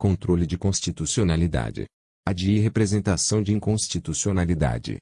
Controle de constitucionalidade. Adie representação de inconstitucionalidade.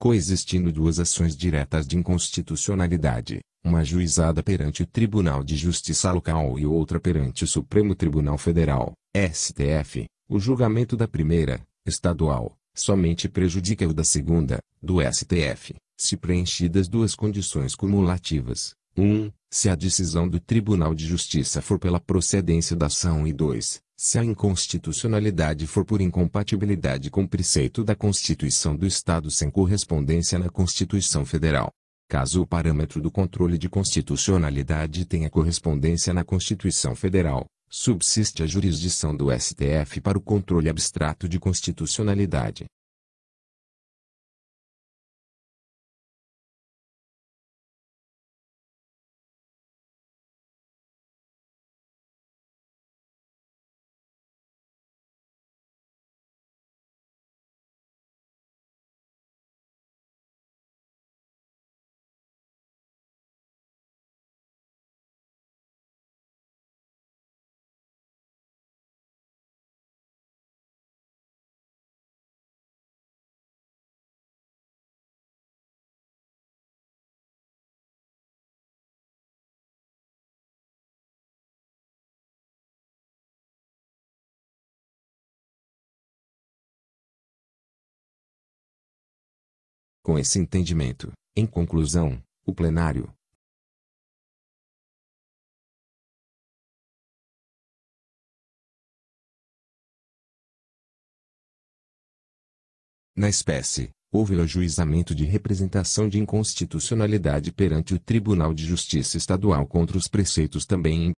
Coexistindo duas ações diretas de inconstitucionalidade, uma ajuizada perante o Tribunal de Justiça Local e outra perante o Supremo Tribunal Federal, STF, o julgamento da primeira, estadual, somente prejudica o da segunda, do STF, se preenchidas duas condições cumulativas. 1. Um, se a decisão do Tribunal de Justiça for pela procedência da ação e 2. Se a inconstitucionalidade for por incompatibilidade com o preceito da Constituição do Estado sem correspondência na Constituição Federal. Caso o parâmetro do controle de constitucionalidade tenha correspondência na Constituição Federal, subsiste a jurisdição do STF para o controle abstrato de constitucionalidade. com esse entendimento, em conclusão, o plenário na espécie, houve o ajuizamento de representação de inconstitucionalidade perante o Tribunal de Justiça Estadual contra os preceitos também em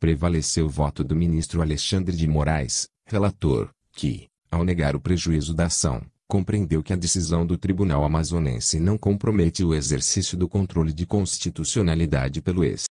Prevaleceu o voto do ministro Alexandre de Moraes, relator, que, ao negar o prejuízo da ação, compreendeu que a decisão do Tribunal Amazonense não compromete o exercício do controle de constitucionalidade pelo ex.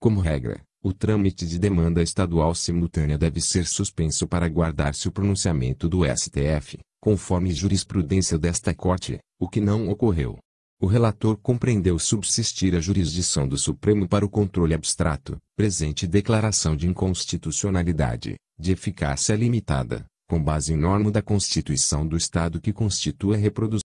Como regra, o trâmite de demanda estadual simultânea deve ser suspenso para guardar-se o pronunciamento do STF, conforme jurisprudência desta Corte, o que não ocorreu. O relator compreendeu subsistir a jurisdição do Supremo para o controle abstrato, presente declaração de inconstitucionalidade, de eficácia limitada, com base em norma da Constituição do Estado que constitui a reprodução.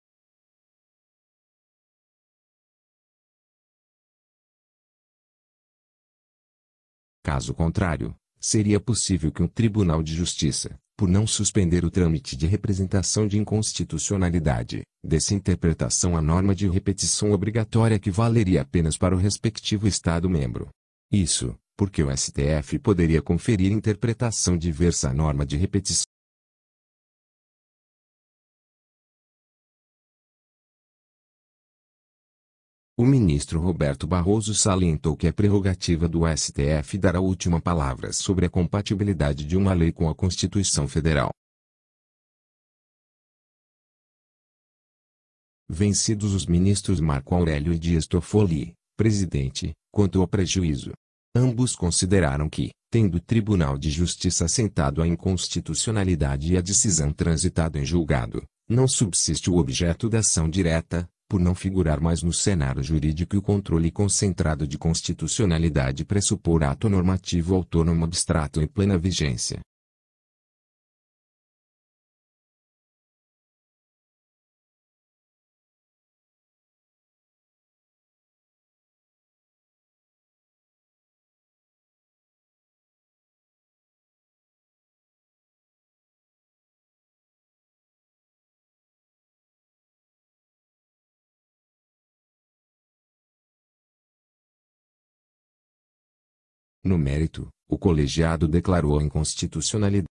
Caso contrário, seria possível que um Tribunal de Justiça, por não suspender o trâmite de representação de inconstitucionalidade, interpretação à norma de repetição obrigatória que valeria apenas para o respectivo Estado-membro. Isso, porque o STF poderia conferir interpretação diversa à norma de repetição O ministro Roberto Barroso salientou que é prerrogativa do STF dar a última palavra sobre a compatibilidade de uma lei com a Constituição Federal. Vencidos os ministros Marco Aurélio e Dias Toffoli, presidente, quanto ao prejuízo. Ambos consideraram que, tendo o Tribunal de Justiça assentado a inconstitucionalidade e a decisão transitada em julgado, não subsiste o objeto da ação direta, por não figurar mais no cenário jurídico e o controle concentrado de constitucionalidade pressupor ato normativo autônomo abstrato em plena vigência. No mérito, o colegiado declarou a inconstitucionalidade